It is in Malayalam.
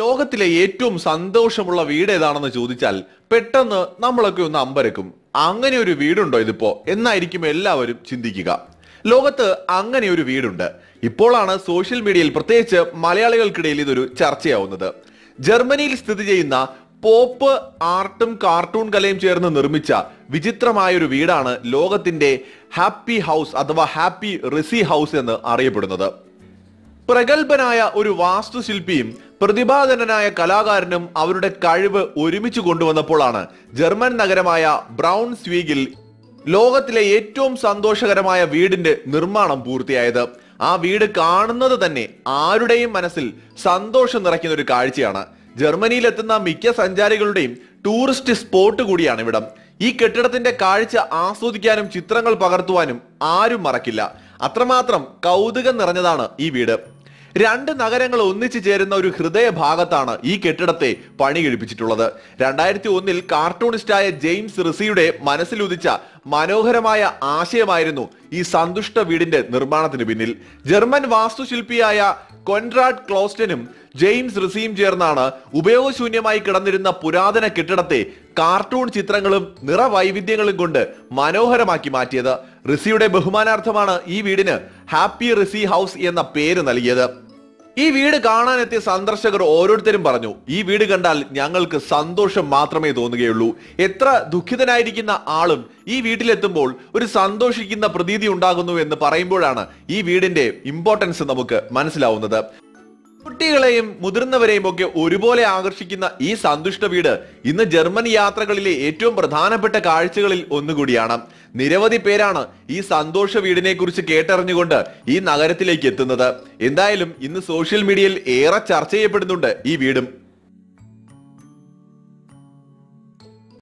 ലോകത്തിലെ ഏറ്റവും സന്തോഷമുള്ള വീട് ഏതാണെന്ന് ചോദിച്ചാൽ പെട്ടെന്ന് നമ്മളൊക്കെ ഒന്ന് അമ്പരക്കും അങ്ങനെ ഒരു വീടുണ്ടോ ഇതിപ്പോ എന്നായിരിക്കും എല്ലാവരും ചിന്തിക്കുക ലോകത്ത് അങ്ങനെ ഒരു വീടുണ്ട് ഇപ്പോഴാണ് സോഷ്യൽ മീഡിയയിൽ പ്രത്യേകിച്ച് മലയാളികൾക്കിടയിൽ ഇതൊരു ചർച്ചയാവുന്നത് ജർമ്മനിയിൽ സ്ഥിതി ചെയ്യുന്ന പോപ്പ് ആർട്ടും കാർട്ടൂൺ കലയും ചേർന്ന് നിർമ്മിച്ച വിചിത്രമായ ഒരു വീടാണ് ലോകത്തിന്റെ ഹാപ്പി ഹൗസ് അഥവാ ഹാപ്പി റിസി ഹൗസ് എന്ന് അറിയപ്പെടുന്നത് പ്രഗത്ഭനായ ഒരു വാസ്തുശില്പിയും പ്രതിഭാധനനായ കലാകാരനും അവരുടെ കഴിവ് ഒരുമിച്ച് കൊണ്ടുവന്നപ്പോഴാണ് ജർമ്മൻ നഗരമായ ബ്രൗൺ സ്വീഗിൽ ലോകത്തിലെ ഏറ്റവും സന്തോഷകരമായ വീടിന്റെ നിർമ്മാണം പൂർത്തിയായത് ആ വീട് കാണുന്നത് തന്നെ ആരുടെയും മനസ്സിൽ സന്തോഷം നിറയ്ക്കുന്ന ഒരു കാഴ്ചയാണ് ജർമ്മനിയിലെത്തുന്ന മിക്ക സഞ്ചാരികളുടെയും ടൂറിസ്റ്റ് സ്പോട്ട് കൂടിയാണ് ഇവിടം ഈ കെട്ടിടത്തിന്റെ കാഴ്ച ആസ്വദിക്കാനും ചിത്രങ്ങൾ പകർത്തുവാനും ആരും മറക്കില്ല അത്രമാത്രം കൗതുകം നിറഞ്ഞതാണ് ഈ വീട് രണ്ട് നഗരങ്ങൾ ഒന്നിച്ചു ചേരുന്ന ഒരു ഹൃദയ ഭാഗത്താണ് ഈ കെട്ടിടത്തെ പണി കഴിപ്പിച്ചിട്ടുള്ളത് രണ്ടായിരത്തി ഒന്നിൽ കാർട്ടൂണിസ്റ്റായ ജെയിംസ് റിസിയുടെ മനസ്സിലുദിച്ച മനോഹരമായ ആശയമായിരുന്നു ഈ സന്തുഷ്ട വീടിന്റെ നിർമ്മാണത്തിന് പിന്നിൽ ജർമ്മൻ വാസ്തുശില്പിയായ കൊൻറാഡ് ക്ലോസ്റ്റനും ജെയിംസ് റിസിയും ചേർന്നാണ് ഉപയോഗശൂന്യമായി കിടന്നിരുന്ന പുരാതന കെട്ടിടത്തെ കാർട്ടൂൺ ചിത്രങ്ങളും നിറവൈവിധ്യങ്ങളും കൊണ്ട് മനോഹരമാക്കി മാറ്റിയത് റിസിയുടെ ബഹുമാനാർത്ഥമാണ് ഈ വീടിന് ഹാപ്പി റിസി ഹൗസ് എന്ന പേര് നൽകിയത് ഈ വീട് കാണാനെത്തിയ സന്ദർശകർ ഓരോരുത്തരും പറഞ്ഞു ഈ വീട് കണ്ടാൽ ഞങ്ങൾക്ക് സന്തോഷം മാത്രമേ തോന്നുകയുള്ളൂ എത്ര ദുഃഖിതനായിരിക്കുന്ന ആളും ഈ വീട്ടിലെത്തുമ്പോൾ ഒരു സന്തോഷിക്കുന്ന പ്രതീതി ഉണ്ടാകുന്നു എന്ന് പറയുമ്പോഴാണ് ഈ വീടിന്റെ ഇമ്പോർട്ടൻസ് നമുക്ക് മനസ്സിലാവുന്നത് കുട്ടികളെയും മുതിർന്നവരെയും ഒക്കെ ഒരുപോലെ ആകർഷിക്കുന്ന ഈ സന്തുഷ്ട വീട് ഇന്ന് ജർമ്മൻ യാത്രകളിലെ ഏറ്റവും പ്രധാനപ്പെട്ട കാഴ്ചകളിൽ ഒന്നുകൂടിയാണ് നിരവധി പേരാണ് ഈ സന്തോഷ വീടിനെ കുറിച്ച് കേട്ടറിഞ്ഞുകൊണ്ട് ഈ നഗരത്തിലേക്ക് എത്തുന്നത് എന്തായാലും ഇന്ന് സോഷ്യൽ മീഡിയയിൽ ഏറെ ചർച്ച ചെയ്യപ്പെടുന്നുണ്ട് ഈ വീടും